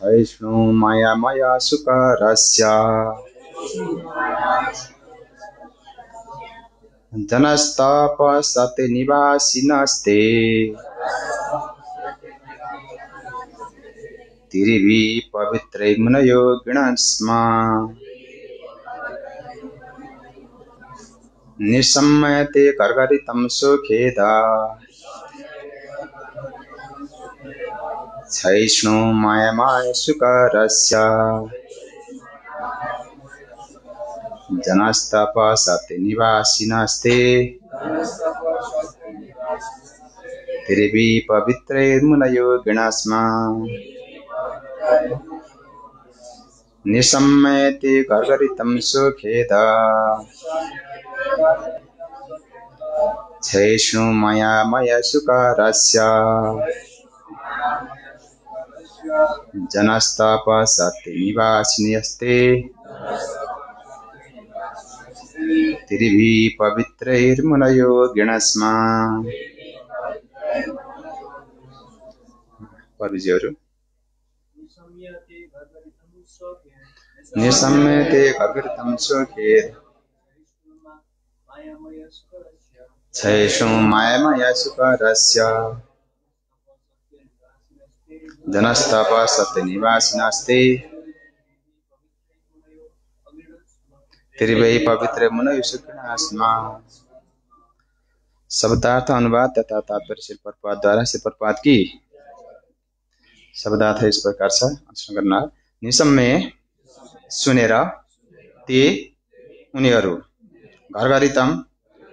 हैष्णुमया मया सुकरस्य जनस्तपसति निवासिनस्ते तिरिवि पवित्रैर्मनयो गृणस्म निशम्यते कर्गरितं सुखेदा जनस्तपसति निवासिनस्ते त्रिविपवित्रैर्मुनयोगिणस्म निशम्मेति गर्गरितं सुखेद चैष्णो मया मय सुकरस्य जनस्तापसतिनिवासिन्यस्ते त्रिभिः पवित्रैर्मुनयो गिणस्मा पर्वजीहरू निशम्य ते भगृतं स्वके छैषु धनस्तापा सत्य निवास नास्ते तेरी वही पवित्र मन आसमा शब्दार्थ अनुवाद तथा तात्पर्य श्री प्रपात द्वारा श्री प्रपात की शब्दार्थ इस प्रकार से करना निशम में सुनेर ते घर उनीहरू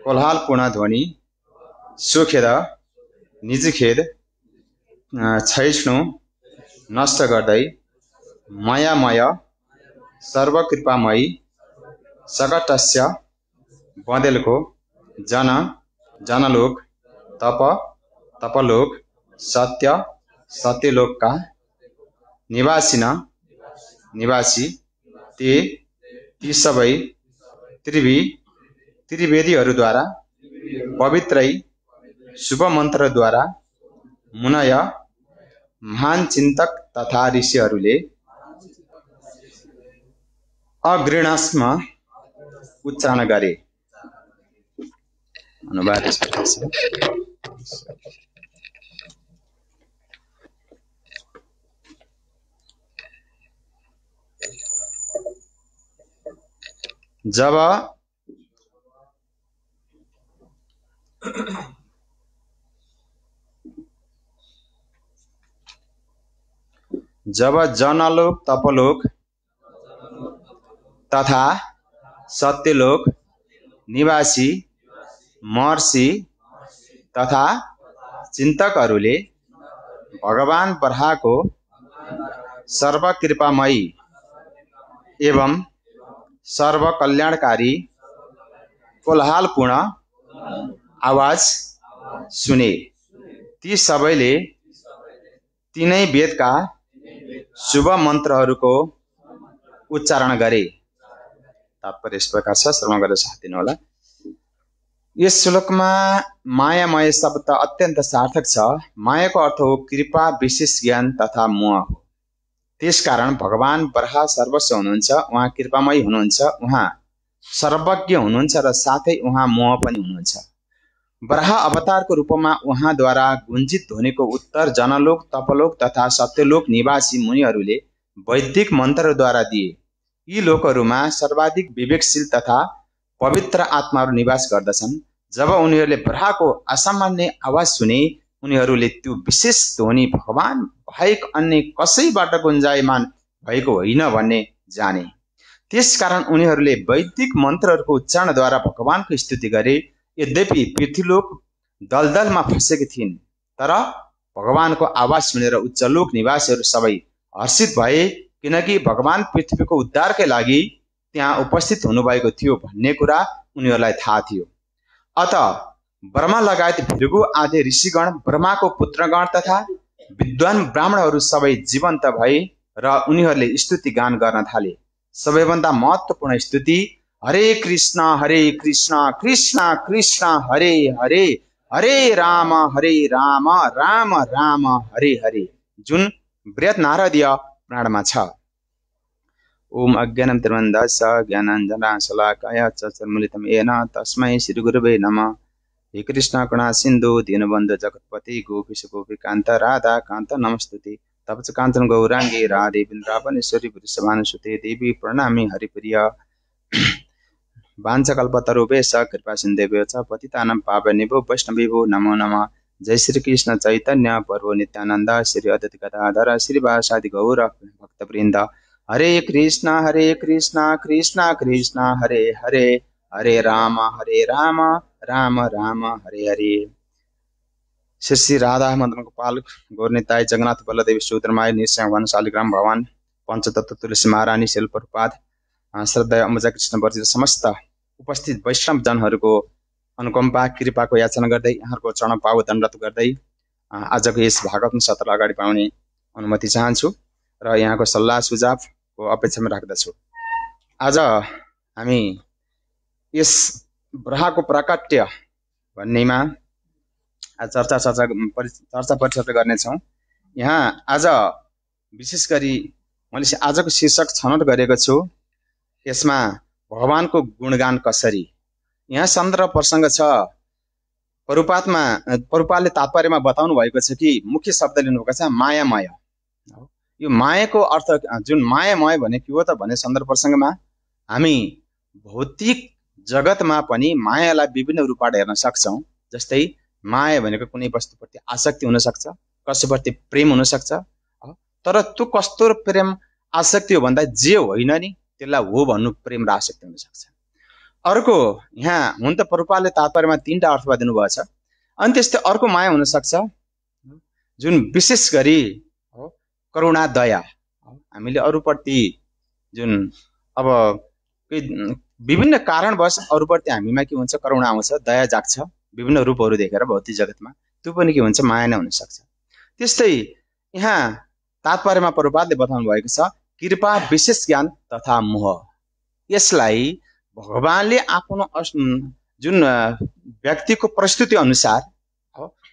कोलहाल पूर्ण ध्वनि सुखेद खेद क्षयिष्णु नष्ट गर्दै मायामय सर्वकृपामयी सकटस्य बँदेलको जन जनलोक तप तपलोक सत्य सत्यलोकका निवासिन निवासी ते ती सबै त्रिवी त्रिवेदीहरूद्वारा पवित्रै शुभ मन्त्रद्वारा मुनय महान चिंतक तथा ऋषि अग्रणस्म उच्चारण गरे अनुवाद जब जब जनलोक तपलोक तथा सत्यलोक निवासी महर्षि तथा चिन्तकहरूले भगवान् बर्हाको सर्वकृपामयी एवं सर्वकल्याणकारी कोलहालपूर्ण आवाज सुने ती सबैले तिनै वेदका शुभ मन्त्रहरूको उच्चारण गरे तात्पर्य यस प्रकार छ श्रवण गरेर साथ दिनु होला यस श्लोकमा मायामय शब्द अत्यन्त सार्थक छ मायाको अर्थ हो कृपा विशेष ज्ञान तथा मोह हो त्यसकारण भगवान् बर्हा सर्वस्व हुनुहुन्छ उहाँ कृपामय हुनुहुन्छ उहाँ सर्वज्ञ हुनुहुन्छ र साथै उहाँ मोह पनि हुनुहुन्छ बराह अवतारको रूपमा उहाँद्वारा गुन्जित ध्वनिको उत्तर जनलोक तपलोक तथा सत्यलोक निवासी मुनिहरूले वैदिक मन्त्रद्वारा दिए यी लोकहरूमा सर्वाधिक विवेकशील तथा पवित्र आत्माहरू निवास गर्दछन् जब उनीहरूले बराहको असामान्य आवाज सुने उनीहरूले त्यो विशेष ध्वनि भगवान् बाहेक अन्य कसैबाट गुन्जायमान भएको होइन भन्ने जाने त्यसकारण उनीहरूले वैदिक मन्त्रहरूको उच्चारणद्वारा भगवान्को स्तुति गरे यद्यपि पृथ्वीलोक दलदलमा फँसेकी थिइन् तर भगवानको आवाज सुनेर उच्चलोक निवासीहरू सबै हर्षित भए किनकि भगवान पृथ्वीको उद्धारकै लागि त्यहाँ उपस्थित हुनुभएको थियो भन्ने कुरा उनीहरूलाई थाहा थियो अत ब्रह्मा लगायत भृगु आदि ऋषिगण ब्रह्माको पुत्रगण तथा विद्वान ब्राह्मणहरू सबै जीवन्त भए र उनीहरूले स्तुति गान गर्न थाले सबैभन्दा महत्त्वपूर्ण स्तुति हरे कृष्ण हरे कृष्ण कृष्ण कृष्ण हरे हरे हरे राम हरे राम राम राम हरे हरे जुन वृहत नारदीय प्राणमा छ ओम अज्ञानम त्रिमन्धस ज्ञानञ्जना शलाकाय चर्मुलितम एन तस्मै श्री गुरुवे नमः हे कृष्ण कणा सिन्धु जगतपति गोपी गोपीश गोपीकान्त राधा कान्त नमस्तुति तपच काञ्चन गौराङ्गी राधे वृन्दावनेश्वरी वृषभानुसुते देवी प्रणामी हरिप्रिय वाञ्छकल्पतरुभे स कृपा सिन्धेभ्यो छ पतितानं पावनेभ्यो वैष्णवीभो नमो नमः जय श्री कृष्ण चैतन्य प्रभु नित्यानन्द श्री अद्वैत गदाधर श्रीवासादि गौर भक्तवृन्द हरे कृष्ण हरे कृष्ण कृष्ण कृष्ण हरे हरे हरे राम हरे राम राम राम हरे हरे श्री राधा मदन गोपाल गौरनीताय जगन्नाथ बल्लदेवी सूत्रमाय निश्चय वन शालिग्राम भवान पंचतत्व तुलसी महारानी शिल्पपाद श्रद्धा अम्बुजा कृष्णवर्जी समस्त उपस्थित वैष्णवजनहरूको अनुकम्पा कृपाको याचना गर्दै यहाँहरूको चरण पाव दण्डत गर्दै आजको यस भागवत सत्रलाई अगाडि पाउने अनुमति चाहन्छु र यहाँको सल्लाह सुझावको अपेक्षामा राख्दछु आज हामी यस ब्रहको प्राकट्य भन्नेमा चर्चा चर्चा चर्चा परिचर्चा गर्नेछौँ यहाँ आज विशेष गरी मैले आजको शीर्षक छनौट गरेको छु यसमा भगवान्को गुणगान कसरी यहाँ सन्दर्भ प्रसङ्ग छ परुपातमा परुपातले तात्पर्यमा बताउनु भएको छ कि मुख्य शब्द लिनुभएको छ मायामय यो मायाको अर्थ जुन मायामय भने के हो त भने सन्दर्भ प्रसङ्गमा हामी भौतिक जगतमा पनि मायालाई विभिन्न रूपबाट हेर्न सक्छौँ जस्तै माया भनेको कुनै वस्तुप्रति आसक्ति हुनसक्छ कसैप्रति प्रेम हुनसक्छ तर त्यो कस्तो प्रेम आसक्ति हो भन्दा जे होइन नि त्यसलाई हो भन्नु प्रेम र आसक्ति हुनसक्छ अर्को यहाँ हुन त परुपालले तात्पर्यमा तिनवटा अर्थमा दिनुभएछ अनि त्यस्तै अर्को माया हुनसक्छ जुन विशेष गरी करुणा दया हामीले अरूप्रति जुन अब विभिन्न कारणवश अरूप्रति हामीमा के हुन्छ करुणा आउँछ दया जाग्छ विभिन्न रूपहरू देखेर भौतिक जगतमा त्यो पनि के हुन्छ माया नै हुनसक्छ त्यस्तै यहाँ तात्पर्यमा परुपालले बताउनु भएको छ कृपा विशेष ज्ञान तथा मोह यसलाई भगवानले आफ्नो जुन व्यक्तिको परिस्थिति अनुसार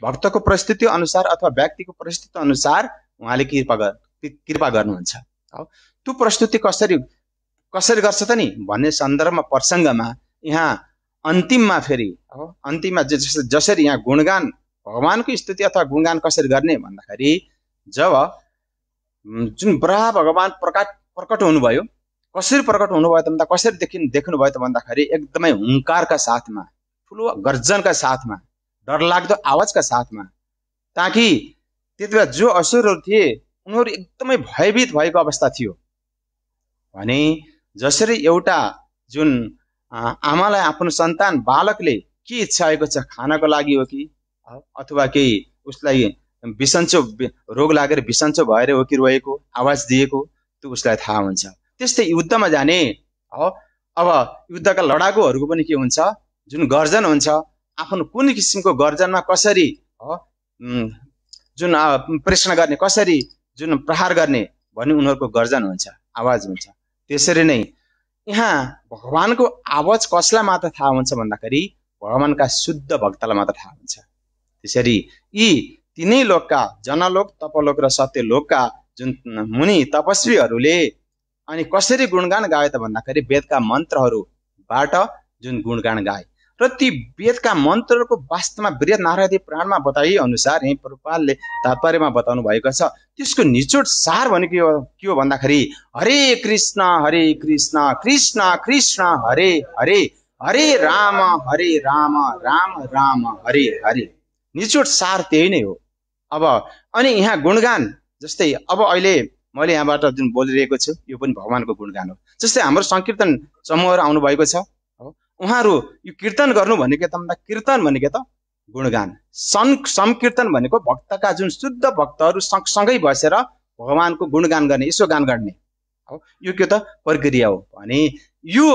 भक्तको परिस्थिति अनुसार अथवा व्यक्तिको परिस्थिति अनुसार उहाँले कृपा गर् कृपा गर्नुहुन्छ हो त्यो प्रस्तुति कसरी कसरी गर्छ त नि भन्ने सन्दर्भमा प्रसङ्गमा यहाँ अन्तिममा फेरि हो अन्तिममा जसरी यहाँ गुणगान भगवान्को स्थिति अथवा गुणगान कसरी गर्ने भन्दाखेरि जब जुन ब्रह भगवान् प्रकट प्रकट हुनुभयो कसरी प्रकट हुनुभयो त भन्दा कसरी देखि देख्नुभयो त भन्दाखेरि एकदमै हुङ्कारका साथमा ठुलो गर्जनका साथमा डरलाग्दो आवाजका साथमा ताकि त्यति बेला जो असुरहरू थिए उनीहरू एकदमै भयभीत भएको अवस्था थियो भने जसरी एउटा जुन आमालाई आफ्नो सन्तान बालकले के इच्छा आएको छ खानको लागि हो कि अथवा केही उसलाई बिसन्चो रोग लागेर बिसन्चो भएर हो आवाज दिएको त्यो उसलाई थाहा हुन्छ त्यस्तै युद्धमा जाने हो अब युद्धका लडाकुहरूको पनि के हुन्छ जुन गर्जन हुन्छ आफ्नो कुन किसिमको गर्जनमा कसरी हो जुन प्रेषण गर्ने कसरी जुन प्रहार गर्ने भन्ने उनीहरूको गर्जन हुन्छ आवाज हुन्छ त्यसरी नै यहाँ भगवान्को आवाज कसलाई मात्र थाहा हुन्छ भन्दाखेरि भगवान्का शुद्ध भक्तलाई मात्र थाहा हुन्छ त्यसरी यी तिनै लोकका जनलोक तपलोक र सत्यलोकका जुन मुनि तपस्वीहरूले अनि कसरी गुणगान गाए त भन्दाखेरि वेदका मन्त्रहरूबाट जुन गुणगान गाए र ती वेदका मन्त्रहरूको वास्तवमा वृहत नारायणी प्राणमा बताइए अनुसार यहीँ प्रपालले तात्पर्यमा बताउनु भएको छ त्यसको निचोट सार भनेको यो के हो भन्दाखेरि हरे कृष्ण हरे कृष्ण कृष्ण कृष्ण हरे हरे हरे राम हरे राम राम राम हरे हरे निचोट सार त्यही नै हो अब अनि यहाँ गुणगान जस्तै अब अहिले मैले यहाँबाट जुन बोलिरहेको छु यो पनि भगवान्को गुणगान हो जस्तै हाम्रो सङ्कीर्तन समूहहरू आउनुभएको छ हो उहाँहरू यो कीर्तन गर्नु भनेको त भन्दा कीर्तन भनेको त गुणगान सन् संकीर्तन भनेको भक्तका जुन शुद्ध भक्तहरू सँगसँगै बसेर भगवान्को गुणगान गर्ने यसो गान गर्ने हो यो के त प्रक्रिया हो भने यो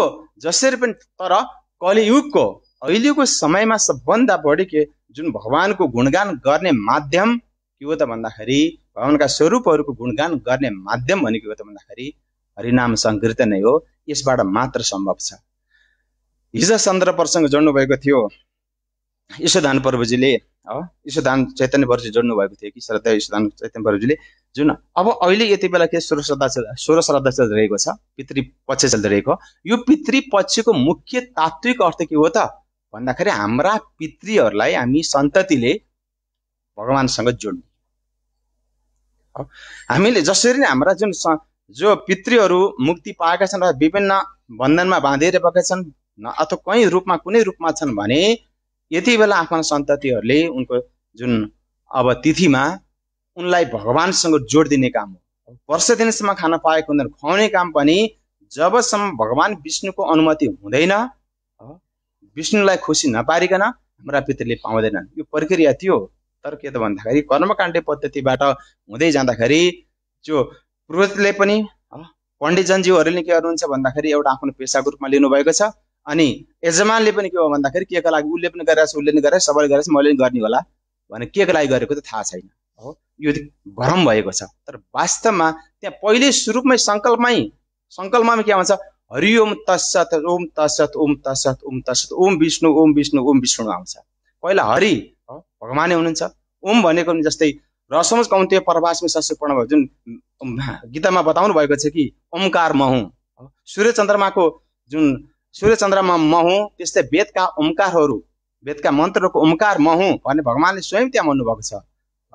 जसरी पनि तर कलियुगको अहिलेको समयमा सबभन्दा बढी के जुन भगवानको गुणगान गर्ने माध्यम के हो त भन्दाखेरि भगवान्का स्वरूपहरूको गुणगान गर्ने माध्यम भनेको हो त भन्दाखेरि हरिनाम सङ्कीर्तन नै हो यसबाट मात्र सम्भव छ हिजो सन्दर्भ प्रसङ्ग जोड्नु भएको थियो यशोधान प्रभुजीले यशोधान चैतन्य प्रभुजी जोड्नु भएको थियो कि श्रद्धा यशोधान चैतन्य प्रभुजीले जुन अब अहिले यति बेला के सोह्र श्रद्धा सोह्र श्रद्धा चलिरहेको छ पितृपक्ष चलिरहेको यो पितृपक्षको मुख्य तात्विक अर्थ के हो त भन्दाखेरि हाम्रा पितृहरूलाई हामी सन्ततिले भगवान्सँग जोड्नु हामीले जसरी नै हाम्रा जुन जो पितृहरू मुक्ति पाएका छन् र विभिन्न बन्धनमा बाँधिरहेका छन् अथवा कहीँ रूपमा कुनै रूपमा छन् भने यति बेला आफ्ना सन्ततिहरूले उनको जुन अब तिथिमा उनलाई भगवान्सँग जोड दिने काम हो वर्ष दिनसम्म खान पाएको हुँदैन खुवाउने काम पनि जबसम्म भगवान् विष्णुको अनुमति हुँदैन विष्णुलाई खुसी नपारिकन हाम्रा पितृले पाउँदैनन् यो प्रक्रिया थियो तर के त भन्दाखेरि कर्मकाण्ड पद्धतिबाट हुँदै जाँदाखेरि जो पुरोहितले पनि पण्डित जनजीवहरूले के गर्नुहुन्छ भन्दाखेरि एउटा आफ्नो पेसाको रूपमा लिनुभएको छ अनि यजमानले पनि के हो भन्दाखेरि को लागि उसले पनि गरेर उसले पनि गरेर सबैले गरेर मैले पनि गर्ने होला भने को लागि गरेको त थाहा छैन हो यो भ्रम भएको छ तर वास्तवमा त्यहाँ पहिले स्वरूपमै सङ्कल्पमै सङ्कल्पमा के आउँछ हरि ओम तस्सत ओम तसत ओम तसत ओम तसत ओम विष्णु ओम विष्णु ओम विष्णु आउँछ पहिला हरि भगवानै हुनुहुन्छ ओम भनेको जस्तै रसमज कौन्ते परवासमा सस्य पूर्ण भयो जुन गीतामा बताउनु भएको छ कि ओमकार म हुँ सूर्य चन्द्रमाको जुन सूर्य चन्द्रमा म हुँ त्यस्तै वेदका ओमकारहरू वेदका मन्त्रहरूको ओमकार म हुँ भने भगवान्ले स्वयं त्यहाँ भन्नुभएको छ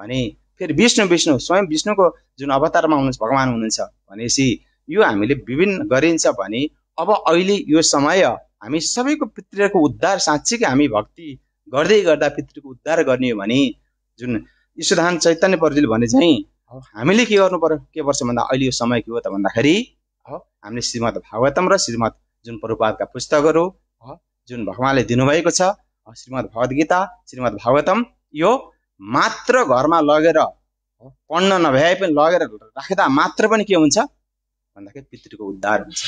भने फेरि विष्णु विष्णु स्वयं विष्णुको जुन अवतारमा हुनुहुन्छ भगवान् हुनुहुन्छ भनेपछि यो हामीले विभिन्न गरिन्छ भने अब अहिले यो समय हामी सबैको पितृको उद्धार साँच्चीकै हामी भक्ति गर्दै गर्दा पितृको उद्धार गर्ने हो भने जुन ईश्वरधान चैतन्य प्रजुले भने चाहिँ हामीले के गर्नु पर्यो के पर्छ भन्दा अहिले यो समय के हो त भन्दाखेरि हामीले श्रीमद् भागवतम र श्रीमद् जुन प्रभुपादका पुस्तकहरू जुन भगवान्ले दिनुभएको छ श्रीमद् भगवद् गीता श्रीमद् भागवतम यो मात्र घरमा लगेर पढ्न नभ्याए पनि लगेर राख्दा मात्र पनि के हुन्छ भन्दाखेरि पितृको उद्धार हुन्छ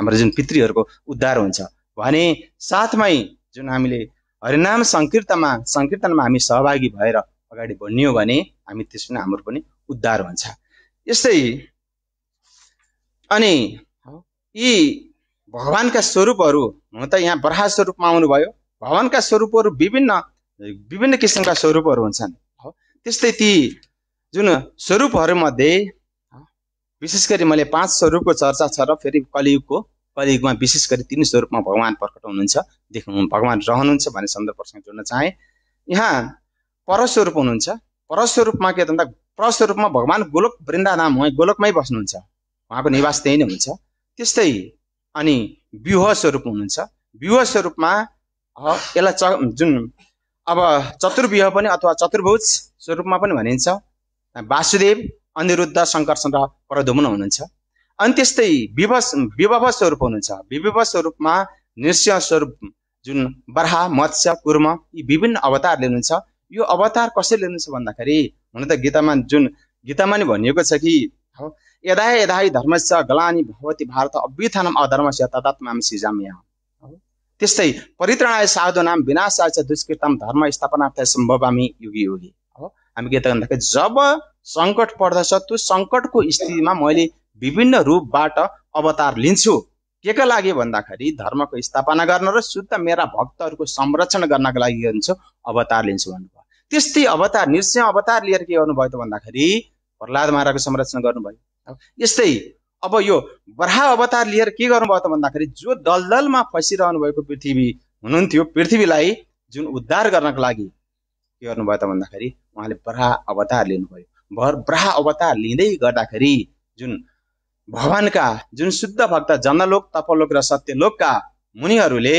हाम्रो जुन पितृहरूको उद्धार हुन्छ भने साथमै जुन हामीले हरिनाम सङ्कीर्तनमा सङ्कीर्तनमा हामी सहभागी भएर अगाडि बढ्ने भने हामी त्यस पनि हाम्रो पनि उद्धार हुन्छ यस्तै अनि यी भगवान्का स्वरूपहरू हुन त यहाँ बराह स्वरूपमा आउनुभयो भगवान्का स्वरूपहरू विभिन्न विभिन्न किसिमका स्वरूपहरू हुन्छन् हो त्यस्तै ती जुन स्वरूपहरूमध्ये विशेष गरी मैले पाँच स्वरूपको चर्चा छ र फेरि कलियुगको कलियुगमा विशेष गरी तिन स्वरूपमा भगवान् प्रकट हुनुहुन्छ देख्नु भगवान् रहनुहुन्छ भन्ने सन्दर्भसँग जोड्न चाहे यहाँ परस्वरूप हुनुहुन्छ परस्वरूपमा के भन्दा परस्वरूपमा भगवान् गोलोक नाम उहाँ गोलोकमै बस्नुहुन्छ उहाँको निवास त्यही नै हुन्छ त्यस्तै अनि व्यूह स्वरूप हुनुहुन्छ व्यूह स्वरूपमा यसलाई च जुन अब चतुर्व्यूह पनि अथवा चतुर्भुज स्वरूपमा पनि भनिन्छ वासुदेव अनिरुद्ध शङ्कर र प्रदुमन हुनुहुन्छ अनि त्यस्तै विभस विभव स्वरूप हुनुहुन्छ विभव स्वरूपमा नृसिंह स्वरूप जुन बर्हा मत्स्य कुर्म यी विभिन्न अवतार लिनुहुन्छ यो अवतार कसरी लिनुहुन्छ भन्दाखेरि हुन त गीतामा जुन गीतामा नि भनिएको छ कि यदा यदाई धर्मस्य गलानी भवती भारत अभ्युथानम अधर्मस्य सिजाम सिजाम्य त्यस्तै परित्रणाय साधु नाम विनाशाय दुष्कृतम धर्म स्थापनार्थ सम्भवामी युगी युगी हामी के त भन्दाखेरि जब सङ्कट पर्दछ त्यो सङ्कटको स्थितिमा मैले विभिन्न रूपबाट अवतार लिन्छु के का लागि भन्दाखेरि धर्मको स्थापना गर्न र शुद्ध मेरा भक्तहरूको संरक्षण गर्नको लागि हुन्छ अवतार लिन्छु भन्नुभयो त्यस्तै अवतार निश्चय अवतार लिएर के गर्नुभयो त भन्दाखेरि प्रहलाद महाराजको संरक्षण गर्नुभयो यस्तै अब यो बराह अवतार लिएर के गर्नुभयो त भन्दाखेरि जो दलदलमा फसिरहनु भएको पृथ्वी हुनुहुन्थ्यो पृथ्वीलाई जुन उद्धार गर्नको लागि के गर्नुभयो त भन्दाखेरि उहाँले बराह अवतार लिनुभयो भर बराह अवतार लिँदै गर्दाखेरि जुन भगवान्का जुन शुद्ध भक्त जनलोक तपलोक र सत्यलोकका मुनिहरूले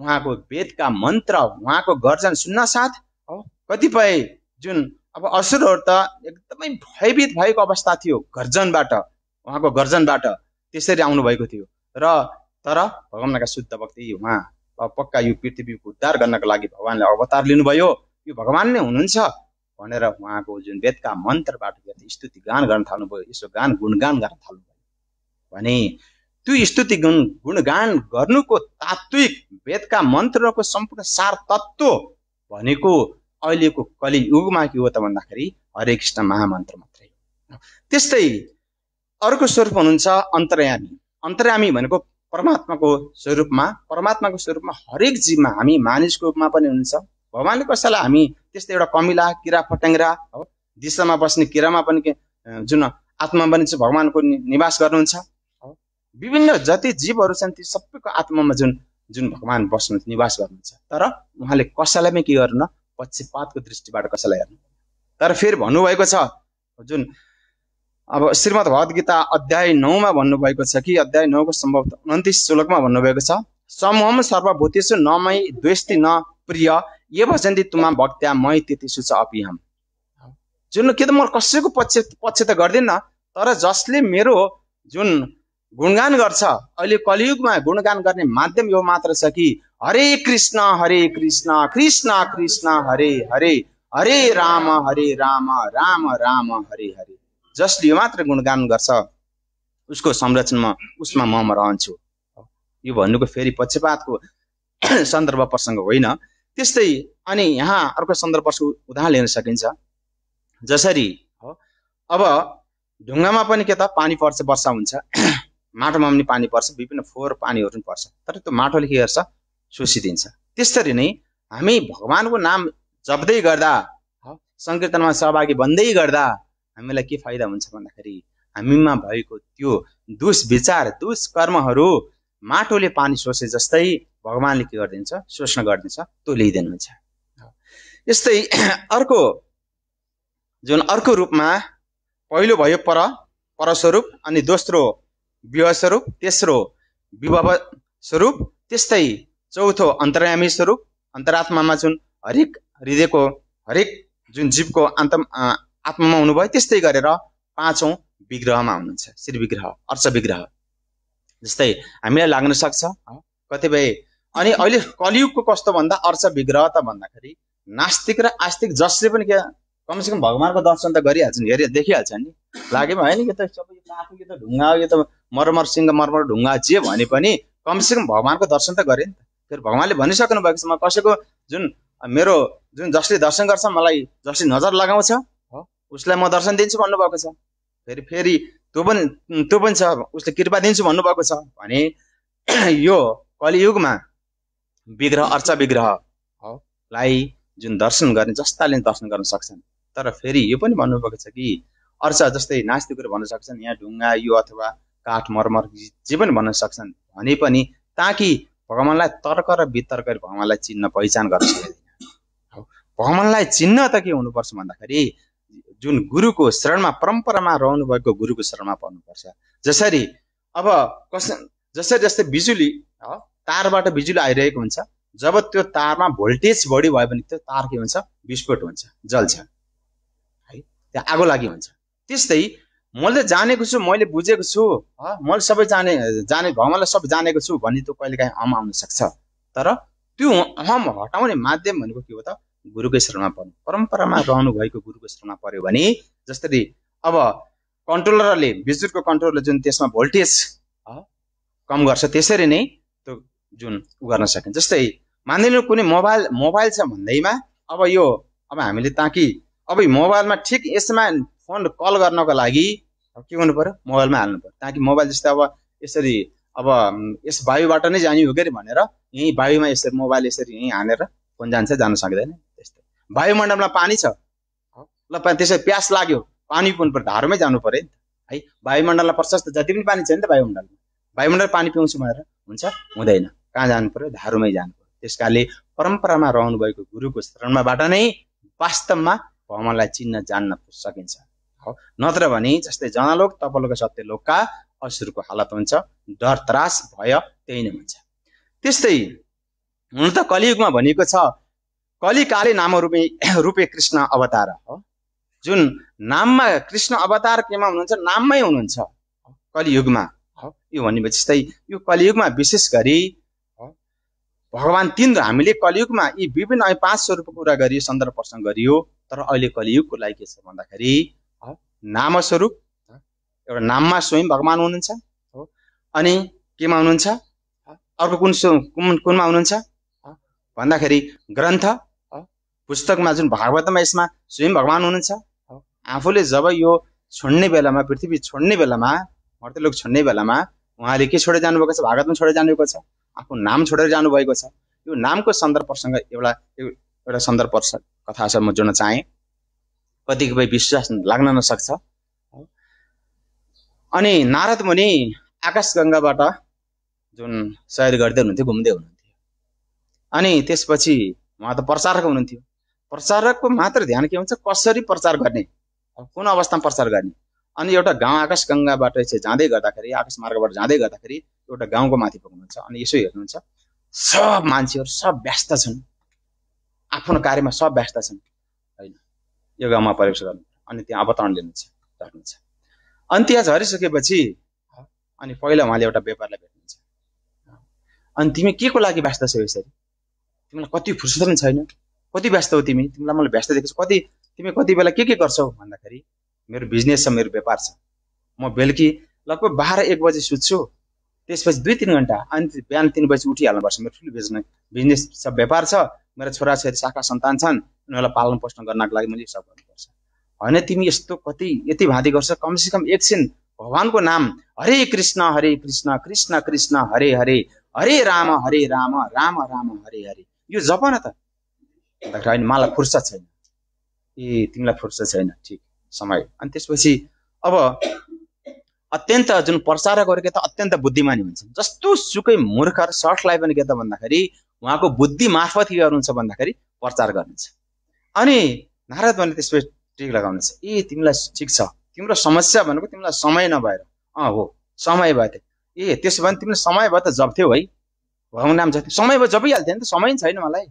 उहाँको वेदका मन्त्र उहाँको गर्जन सुन्न साथ हो कतिपय जुन अब असुरहरू त एकदमै भयभीत भएको अवस्था थियो गर्जनबाट उहाँको गर्जनबाट त्यसरी आउनुभएको थियो र तर भगवान्का शुद्ध भक्ति उहाँ पक्का यो पृथ्वीको उद्धार गर्नको लागि भगवान्ले अवतार लिनुभयो यो भगवान् नै हुनुहुन्छ भनेर उहाँको जुन वेदका मन्त्रबाट व्यक्त स्तुति गान गर्न थाल्नुभयो यसो गान गुणगान गर्न थाल्नुभयो भने त्यो स्तुति गुण गुणगान गर्नुको तात्विक वेदका मन्त्रको सम्पूर्ण सार तत्त्व भनेको अहिलेको कलि युगमा के हो त भन्दाखेरि हरे कृष्ण महामन्त्र मात्रै हो त्यस्तै अर्को स्वरूप हुनुहुन्छ अन्तर्यामी अन्तर्यामी भनेको परमात्माको स्वरूपमा परमात्माको स्वरूपमा हरेक जीवमा हामी मानिसको रूपमा पनि हुनुहुन्छ भगवान्ले कसैलाई हामी त्यस्तो एउटा कमिला किरा फट्याङ्ग्रा हो दिशामा बस्ने किरामा पनि जुन आत्मा पनि चाहिँ भगवान्को निवास गर्नुहुन्छ हो विभिन्न जति जीवहरू छन् ती सबैको आत्मामा जुन जुन भगवान् बस्नु निवास गर्नुहुन्छ तर उहाँले कसैलाई पनि के गर्नु पक्षपातको दृष्टिबाट कसैलाई हेर्नु तर फेरि भन्नुभएको छ जुन अब श्रीमद् भगवद् गीता अध्याय नौमा भन्नुभएको छ कि अध्याय नौको सम्भवत उन्तिस श्लोकमा भन्नुभएको छ समूहम सर्वभूतेषु नमै द्वेष्टि न प्रिय ये भजन्ति तुमा भक्त्या मै सुच छ अपिहम जुन के त म कसैको पक्ष पक्ष त गर्दिनँ तर जसले मेरो जुन गुणगान गर्छ अहिले कलियुगमा गुणगान गर्ने माध्यम यो मात्र छ कि हरे कृष्ण हरे कृष्ण कृष्ण कृष्ण हरे हरे हरे राम हरे राम राम राम हरे हरे जसले यो मात्र गुणगान गर्छ उसको संरचनामा उसमा म रहन्छु यो भन्नुको फेरि पक्षपातको सन्दर्भ प्रसङ्ग होइन त्यस्तै अनि यहाँ अर्को सन्दर्भ उदाहरण लिन सकिन्छ जसरी हो अब ढुङ्गामा पनि के त पानी पर्छ वर्षा हुन्छ माटोमा पनि पानी पर्छ विभिन्न फोहोर पानीहरू पनि पर्छ तर त्यो माटोले के गर्छ सुसिदिन्छ त्यसरी नै हामी भगवान्को नाम जप्दै गर्दा सङ्कीर्तनमा सहभागी भन्दै गर्दा हामीलाई के फाइदा हुन्छ भन्दाखेरि हामीमा भएको त्यो दुष्विचार दुष्कर्महरू माटोले पानी सोसे जस्तै भगवान्ले के गरिदिन्छ शोषण गरिदिन्छ हुन्छ यस्तै अर्को जुन अर्को रूपमा पहिलो भयो पर परस्वरूप अनि दोस्रो विवाह स्वरूप तेस्रो विवाह स्वरूप त्यस्तै चौथो अन्तर्यामी स्वरूप अन्तरात्मामा जुन हरेक हृदयको हरेक जुन जीवको अन्त आत्मामा हुनुभयो त्यस्तै गरेर पाँचौँ विग्रहमा हुनुहुन्छ श्री विग्रह अर्च विग्रह जस्तै हामीलाई लाग्न सक्छ कतिपय अनि अहिले कलियुगको कस्तो भन्दा अर्च विग्रह त भन्दाखेरि नास्तिक र आस्तिक जसले पनि क्या कमसेकम भगवान्को दर्शन त गरिहाल्छन् हेरि देखिहाल्छ नि लागेमा होइन कि त सबै आफू यो त ढुङ्गा यो त मरमर सिङ्ग मरमर ढुङ्गा जे भने पनि कमसेकम भगवान्को दर्शन त गरेँ नि त फेरि भगवान्ले भनिसक्नु भएको छ म कसैको जुन मेरो जुन जसले दर्शन गर्छ मलाई जसले नजर लगाउँछ हो उसलाई म दर्शन दिन्छु भन्नुभएको छ फेरि फेरि त्यो पनि त्यो पनि छ उसले कृपा दिन्छु भन्नुभएको छ भने यो कलियुगमा विग्रह अर्चा विग्रह लाई जुन दर्शन गर्ने जस्ताले दर्शन गर्न सक्छन् तर फेरि यो पनि भन्नुभएको छ कि अर्चा जस्तै नास्तिकहरू भन्न सक्छन् यहाँ ढुङ्गा यो अथवा काठ मर्मर जे पनि भन्न सक्छन् भने पनि ताकि भगवान्लाई तर्क र वितर्क भगवान्लाई चिन्न पहिचान गर्न सकिँदैन भगवान्लाई चिन्न त के हुनुपर्छ भन्दाखेरि जुन गुरुको शरणमा परम्परामा रहनुभएको गुरुको शरणमा पर्नुपर्छ जसरी अब कस जसरी जस्तै बिजुली तारबाट बिजुली आइरहेको हुन्छ जब त्यो तारमा भोल्टेज बढी भयो भने त्यो तार के हुन्छ विस्फोट हुन्छ जल्छ है त्यो आगो लागि हुन्छ त्यस्तै मैले जानेको छु मैले बुझेको छु मैले सबै जाने जाने भगवान्लाई सब जानेको छु भन्ने त्यो कहिले काहीँ अम आउन सक्छ तर त्यो अहम हटाउने माध्यम भनेको के हो त गुरुकै शरणमा पर्नु परम्परामा रहनु भएको गुरुको शरणमा पर्यो भने जसरी अब कन्ट्रोलरले बिजुलीको कन्ट्रोलरले जुन त्यसमा भोल्टेज कम गर्छ त्यसरी नै त्यो जुन गर्न सकिन्छ जस्तै मानिलिनु कुनै मोबाइल मोबाइल छ भन्दैमा अब यो अब हामीले ताकि अब मोबाइलमा ठिक यसमा फोन कल गर्नको लागि के गर्नु पऱ्यो मोबाइलमा हाल्नु पऱ्यो ताकि मोबाइल जस्तै अब यसरी अब यस वायुबाट नै जाने हो कि भनेर यहीँ वायुमा यसरी मोबाइल यसरी यहीँ हानेर फोन जान्छ जानु सक्दैन वायुमण्डलमा पानी छ ल त्यसै प्यास लाग्यो पानी पिउनु पर्यो धारोमै जानु पर्यो नि त है वायुमण्डलमा प्रशस्त जति पनि पानी छ नि त वायुमण्डलमा वायुमण्डल पानी पिउँछु भनेर हुन्छ हुँदैन कहाँ जानु पर्यो धारोमै जानु पर्यो त्यस कारणले परम्परामा रहनुभएको गुरुको शरणमाबाट नै वास्तवमा भगवान्लाई चिन्न जान्न सकिन्छ हो नत्र भने जस्तै जनालोक तपलोक सत्यलोकका असुरको हालत हुन्छ डर त्रास भय त्यही नै हुन्छ त्यस्तै हुन त कलियुगमा भनेको छ कलिकाले नाम रूपे रूपे कृष्ण अवतार हो जुन नाममा कृष्ण अवतार केमा हुनुहुन्छ नाममै हुनुहुन्छ कलियुगमा हो यो भनेपछि जस्तै यो कलियुगमा विशेष गरी भगवान् तिन हामीले कलियुगमा यी विभिन्न पाँच स्वरूपको कुरा गरियो सन्दर्भ प्रसङ्ग गरियो तर अहिले कलियुगको लागि के छ भन्दाखेरि नामस्वरूप एउटा नाममा स्वयं भगवान् हुनुहुन्छ हो अनि केमा हुनुहुन्छ अर्को कुन कुन कुनमा हुनुहुन्छ भन्दाखेरि ग्रन्थ पुस्तकमा जुन भागवतमा यसमा स्वयं भगवान् हुनुहुन्छ आफूले जब यो छोड्ने बेलामा पृथ्वी छोड्ने बेलामा मर्तलोक छोड्ने बेलामा उहाँले के छोडेर जानुभएको छ भागवतमा छोडेर जानुभएको छ आफ्नो नाम छोडेर जानुभएको छ यो नामको सन्दर्भसँग एउटा एउटा सन्दर्भ कथा छ म जोड्न चाहेँ कतिपय विश्वास लाग्न नसक्छ अनि नारद मुनि आकाशगङ्गाबाट जुन सयर गर्दै हुनुहुन्थ्यो घुम्दै हुनुहुन्थ्यो अनि त्यसपछि उहाँ त प्रचारक हुनुहुन्थ्यो प्रचारकको मात्र ध्यान के हुन्छ कसरी प्रचार गर्ने कुन अवस्थामा प्रचार गर्ने अनि एउटा गाउँ आकाश गङ्गाबाट जाँदै गर्दाखेरि आकाश मार्गबाट जाँदै गर्दाखेरि एउटा गाउँको माथि पुग्नुहुन्छ अनि यसो हेर्नुहुन्छ सब मान्छेहरू सब व्यस्त छन् आफ्नो कार्यमा सब व्यस्त छन् होइन यो गाउँमा प्रवेश गर्नु अनि त्यहाँ अवतरण लिनुहुन्छ झर्नुहुन्छ अनि त्यहाँ झरिसकेपछि अनि पहिला उहाँले एउटा व्यापारलाई भेट्नुहुन्छ अनि तिमी के को लागि व्यस्त छौ यसरी तिमीलाई कति फुर्सद पनि छैन कति व्यस्त हो तिमी तिमीलाई मैले व्यस्त देखेको छु कति तिमी कति बेला के के गर्छौ भन्दाखेरि मेरो बिजनेस छ मेरो व्यापार छ म बेलुकी लगभग बाह्र एक बजी सुत्छु त्यसपछि दुई तिन घन्टा अनि बिहान तिन बजी उठिहाल्नुपर्छ मेरो ठुलो बिजनेस बिजनेस छ व्यापार छ मेरो छोराछोरी शाखा सन्तान छन् उनीहरूलाई पालन पोषण गर्नको लागि मैले सब गर्नुपर्छ होइन तिमी यस्तो कति यति भाँति गर्छ कम एकछिन भगवान्को नाम हरे कृष्ण हरे कृष्ण कृष्ण कृष्ण हरे हरे हरे राम हरे राम राम राम हरे हरे यो जप न त अन्त होइन मलाई फुर्सद छैन ए तिमीलाई फुर्सद छैन ठिक समय अनि त्यसपछि अब अत्यन्त जुन प्रचारकहरू के त अत्यन्त बुद्धिमानी हुन्छन् जस्तो सुकै मूर्खर सर्टलाई पनि के त भन्दाखेरि उहाँको बुद्धि मार्फत के गर्नुहुन्छ भन्दाखेरि प्रचार गर्नुहुन्छ अनि नारद भने त्यसपछि टिक छ ए तिमीलाई ठिक छ तिम्रो समस्या भनेको तिमीलाई समय नभएर अँ हो समय भए त ए त्यसो भने तिमीले समय भयो त जप्थ्यौ है भगवान् नाम जप्थ्यौ समय भयो जपिहाल्थ्यो नि त समय छैन मलाई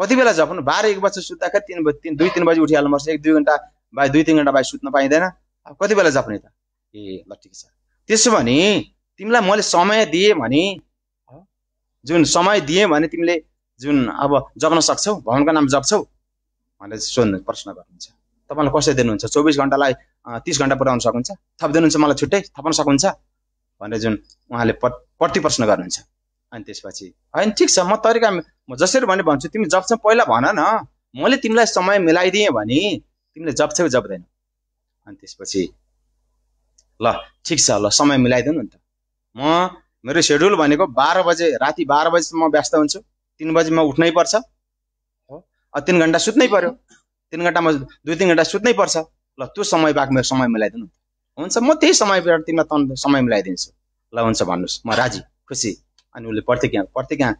कति बेला झपनु बाह्र एक बजी सुत्दाखेरि तिन बजी तिन दुई तिन बजी उठिहाल्नुपर्छ एक दुई घन्टा भाइ दुई तिन घन्टा भाइ सुत्न पाइँदैन अब कति बेला झप्ने त ए ल ठिक छ त्यसो भने तिमीलाई मैले समय दिएँ भने जुन समय दिएँ भने तिमीले जुन अब जप्न सक्छौ भवनको नाम जप्छौ भनेर सोध्नु प्रश्न गर्नुहुन्छ तपाईँलाई कसरी दिनुहुन्छ चौबिस घन्टालाई तिस घन्टा पुऱ्याउन सक्नुहुन्छ थपिदिनुहुन्छ मलाई छुट्टै थप्न सक्नुहुन्छ भनेर जुन उहाँले प्रति प्रश्न गर्नुहुन्छ अनि त्यसपछि होइन ठिक छ म तरिका म जसरी भने भन्छु तिमी जप्छौ पहिला भन न मैले तिमीलाई समय मिलाइदिएँ भने तिमीले जप्छौ जप्दैन अनि त्यसपछि ल ठिक छ ल समय मिलाइदिनु नि त म मेरो सेड्युल भनेको बाह्र बजे राति बाह्र बजी म व्यस्त हुन्छु तिन बजी म उठ्नै पर्छ हो तिन घन्टा सुत्नै पर्यो तिन म दुई तिन घन्टा सुत्नै पर्छ ल त्यो समय बाहेक मेरो समय मिलाइदिनु हुन्छ म त्यही समयबाट तिमीलाई तन समय मिलाइदिन्छु ल हुन्छ भन्नुहोस् म राजी खुसी अनि उसले प्रत्येक यहाँ प्रत्येक यहाँ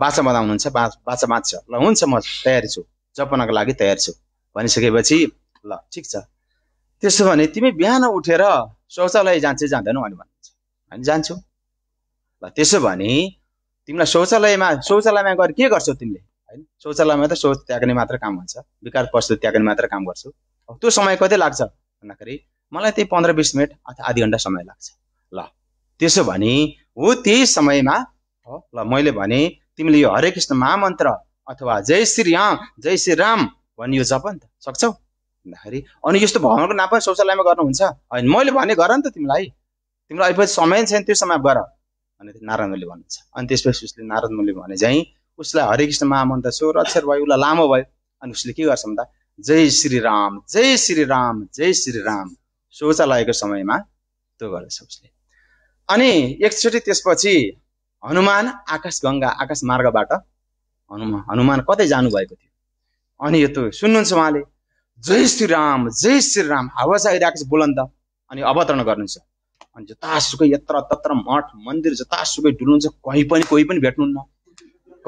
बाछा बनाउनुहुन्छ बाछा बाँच्छ ल हुन्छ म तयारी छु जपनको लागि तयार छु भनिसकेपछि ल ठिक छ त्यसो भने तिमी बिहान उठेर शौचालय जान्छ जाँदैनौ अनि भन्नुहुन्छ हामी जान्छौ ल त्यसो भने तिमीलाई शौचालयमा शौचालयमा गएर के गर्छौ तिमीले होइन शौचालयमा त शौच त्याग्ने मात्र काम हुन्छ विकार पशु त्याग्ने मात्र काम गर्छौ अब त्यो समय कति लाग्छ भन्दाखेरि मलाई त्यही पन्ध्र बिस मिनट अथवा आधी घन्टा समय लाग्छ ल त्यसो भने हो त्यही समयमा हो ल मैले भने तिमीले यो हरे कृष्ण महामन्त्र अथवा जय श्री राम जय श्री राम भन्ने यो जप नि त सक्छौ भन्दाखेरि अनि यस्तो भगवान्को नाम पनि शौचालयमा गर्नुहुन्छ होइन मैले भने गर नि त तिमीलाई तिमीलाई अहिले समय छैन त्यो समय गर भनेर नारायण मुले भन्नुहुन्छ अनि त्यसपछि उसले नारायण मुले भने चाहिँ उसलाई हरे कृष्ण महामन्त्र स्वर अक्षर भयो उसलाई लामो भयो अनि उसले के गर्छ भन्दा जय श्री राम जय श्री राम जय श्री राम शौचालयको समयमा त्यो गर्दछ उसले अनि एकचोटि त्यसपछि हनुमान आकाशगङ्गा आकाश मार्गबाट हनुमान हनुमान कतै जानुभएको थियो अनि यो त सुन्नुहुन्छ उहाँले जय श्री राम जय श्री राम हावास आइरहेको छ बोलन्द अनि अवतरण गर्नुहुन्छ अनि जतासुकै यत्र तत्र मठ मन्दिर जतासुकै डुल्नुहुन्छ कहीँ पनि कोही पनि भेट्नुहुन्न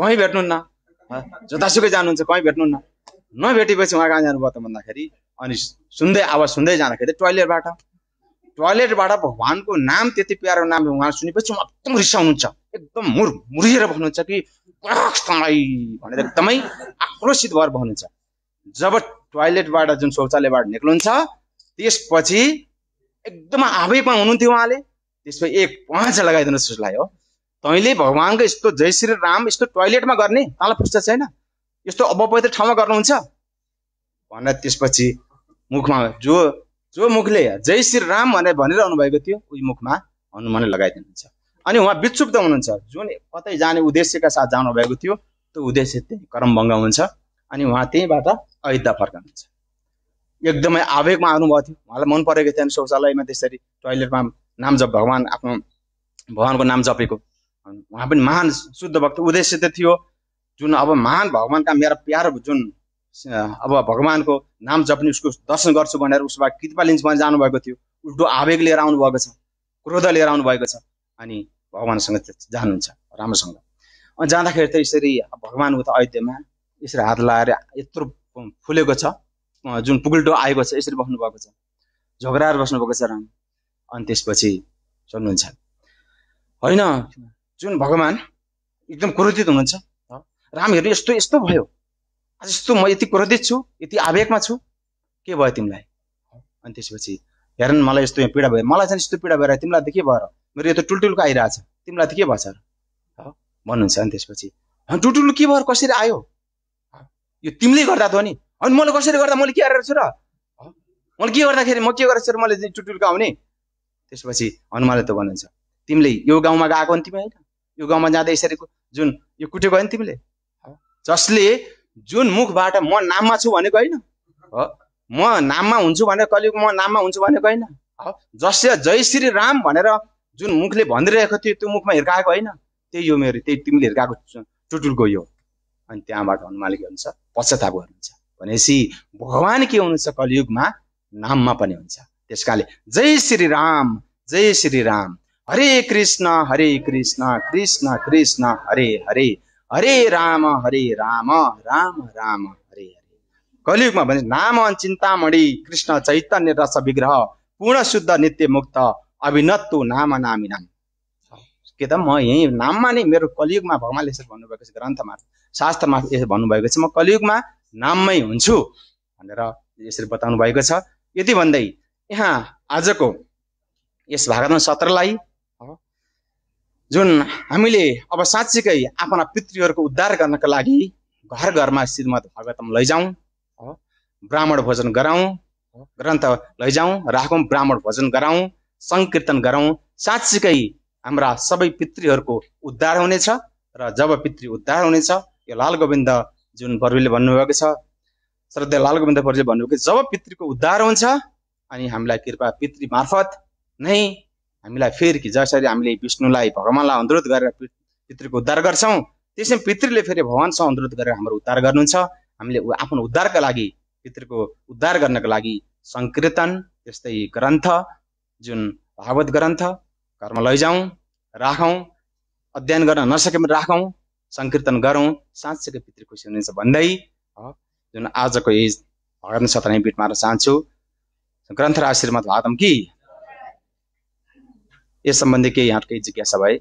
कहीँ भेट्नुहुन्न जतासुकै जानुहुन्छ कहीँ भेट्नुहुन्न नभेटेपछि उहाँ कहाँ जानुभयो त भन्दाखेरि अनि सुन्दै आवाज सुन्दै जाँदाखेरि टोइलेटबाट टोयलेटबाट भगवान्को नाम त्यति प्यारो नाम उहाँ सुनेपछि उहाँ एकदम रिसाउनुहुन्छ एकदम मुर मुरिएर भन्नुहुन्छ कि भनेर एकदमै आक्रोशित भएर भन्नुहुन्छ जब टोयलेटबाट जुन शौचालयबाट निक्लन्छ त्यसपछि एकदम आवेगमा हुनुहुन्थ्यो उहाँले त्यसपछि एक पाँच लगाइदिनुहोस् उसलाई हो तैँले भगवान्को यस्तो जय श्री राम यस्तो टोयलेटमा गर्ने तँलाई पुस्ता छैन यस्तो अपवित्र ठाउँमा गर्नुहुन्छ भनेर त्यसपछि मुखमा जो जो मुखले जय श्री राम भनेर भनिरहनु भएको थियो उही मुखमा हनुमानले लगाइदिनुहुन्छ अनि उहाँ विक्षुप्त हुनुहुन्छ जुन कतै जाने उद्देश्यका साथ जानुभएको थियो त्यो उद्देश्य त्यही कर्मभङ्ग हुन्छ अनि उहाँ त्यहीँबाट अयोध्या फर्कनुहुन्छ एकदमै आवेगमा आउनुभएको थियो उहाँलाई मन परेको थिएन शौचालयमा त्यसरी टोइलेटमा नाम जप भगवान् आफ्नो भगवान्को नाम जपेको उहाँ पनि महान शुद्ध भक्त उद्देश्य त थियो जुन अब महान भगवान्का मेरा प्यारो जुन अब भगवान्को नाम जप्ने उसको दर्शन गर्छु भनेर उसबाट कृपा लिन्छु भनेर जानुभएको थियो उल्टो आवेग लिएर आउनुभएको छ क्रोध लिएर आउनुभएको छ अनि भगवान्सँग जानुहुन्छ राम्रोसँग अनि जाँदाखेरि त यसरी भगवान् उता अयोध्यामा यसरी हात लगाएर यत्रो फुलेको छ जुन पुगुल्टो आएको छ यसरी बस्नु भएको छ झगडाएर बस्नुभएको छ राम अनि त्यसपछि सोध्नुहुन्छ होइन जुन भगवान् एकदम क्रोधित हुनुहुन्छ राम हेर्नु यस्तो यस्तो भयो आज यस्तो म यति क्रोधित छु यति आवेगमा छु के भयो तिमीलाई अनि त्यसपछि न मलाई यस्तो पीडा भयो मलाई चाहिँ यस्तो पीडा भएर तिमीलाई त के भएर मेरो यो त टुल्टुल्को आइरहेछ तिमीलाई त के भएछ भन्नुहुन्छ अनि त्यसपछि टुल्टुल्लो के भयो कसरी आयो यो तिमीले गर्दा त हो नि अनि मैले कसरी गर्दा मैले के गरेर छु र मैले के गर्दाखेरि म के गरेको छु र मैले टुटुल्का आउने त्यसपछि हनुमानले त भन्नुहुन्छ तिमीले यो गाउँमा गएको नि तिमी होइन यो गाउँमा जाँदा यसरी जुन यो कुटेको नि तिमीले जसले जुन मुखबाट म नाममा छु भनेको होइन हो म नाममा हुन्छु भनेर कहिले म नाममा हुन्छु भनेको होइन जस जय श्री राम भनेर जुन मुखले भनिरहेको थियो त्यो मुखमा हिर्काएको होइन त्यही हो मेरो त्यही तिमीले हिर्काएको टुटुलको यो अनि त्यहाँबाट हनुमानले के हुन्छ पश्चाताप गर्नुहुन्छ भनेपछि भगवान् के हुनुहुन्छ कलियुगमा नाममा पनि हुन्छ त्यस कारणले जय श्री राम जय श्री राम हरे कृष्ण हरे कृष्ण कृष्ण कृष्ण हरे हरे हरे राम हरे राम राम राम हरे हरे कलियुगमा भने नाम चिन्तामणि कृष्ण चैतन्य रस विग्रह पूर्ण शुद्ध नित्य मुक्त अभिनत्तु नाम नामी नाम के त म यहीँ नाममा नै मेरो कलियुगमा भगवान्ले यसरी भन्नुभएको छ ग्रन्थमा शास्त्रमा यसरी भन्नुभएको छ म कलियुगमा नाममै हुन्छु भनेर यसरी बताउनु भएको छ यति भन्दै यहाँ आजको यस भागमा सत्रलाई जुन हामीले अब साँच्चीकै आफ्ना पितृहरूको उद्धार गर्नका लागि घर घरमा श्रीमद् भागवतम लैजाउँ ब्राह्मण भोजन गराउँ ग्रन्थ लैजाउँ राखौँ ब्राह्मण भोजन गराउँ सङ्कीर्तन गराउँ साँच्चीकै हाम्रा सबै पितृहरूको उद्धार हुनेछ र जब पितृ उद्धार हुनेछ यो लाल गोविन्द जुन बरुले भन्नुभएको छ श्रद्धा लाल गोविन्द बरुले भन्नुभएको जब पितृको उद्धार हुन्छ अनि हामीलाई कृपा पितृ मार्फत नै हामीलाई फेरि जसरी हामीले विष्णुलाई भगवान्लाई अनुरोध गरेर पितृको उद्धार गर्छौँ त्यसै पितृले फेरि भगवान्सँग अनुरोध गरेर हाम्रो उद्धार गर्नुहुन्छ हामीले आफ्नो उद्धारका लागि पितृको उद्धार गर्नको लागि सङ्कीर्तन त्यस्तै ग्रन्थ जुन भागवत ग्रन्थ घरमा लैजाउँ राखौँ अध्ययन गर्न नसके पनि राखौँ सङ्कीर्तन गरौँ साँच्चैको पितृ खुसी हुनुहुन्छ भन्दै जुन आजको यही भगवान् सत्र बिट मार्न चाहन्छु ग्रन्थ र आशीर्वाद कि इस संबंधी के यहाँ कई जिज्ञासा भाई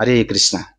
हरे कृष्णा